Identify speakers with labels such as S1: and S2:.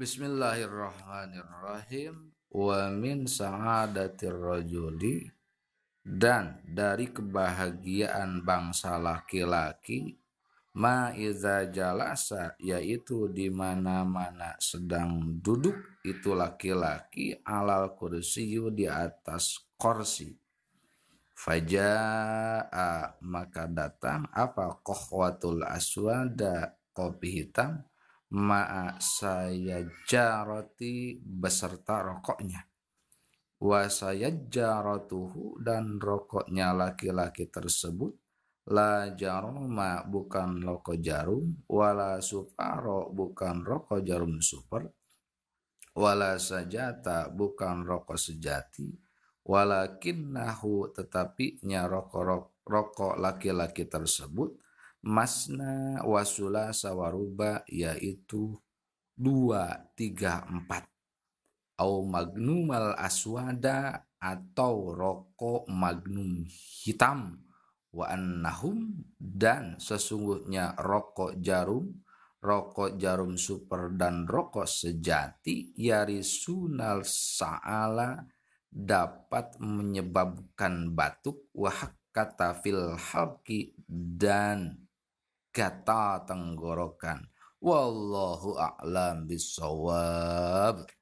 S1: Bismillahirrahmanirrahim wa min sa'adatir rajuli dan dari kebahagiaan bangsa laki-laki ma iza jalasa yaitu di mana-mana sedang duduk itu laki-laki alal kursiyu di atas kursi faja'a maka datang apa kohwatul aswada kopi hitam ma'a jaroti beserta rokoknya wa saya jarotuhu dan rokoknya laki-laki tersebut la jaroma bukan rokok jarum wala suparo bukan rokok jarum super wala sajata bukan rokok sejati walakin nahu tetapi nya rokok rokok laki-laki tersebut masna wasula sawaruba yaitu dua tiga empat au magnumal aswada atau rokok magnum hitam wa annahum dan sesungguhnya rokok jarum rokok jarum super dan rokok sejati yari sunal saala dapat menyebabkan batuk wahak kata filhalki halki dan gatal tenggorokan. Wallahu a'lam bisawab.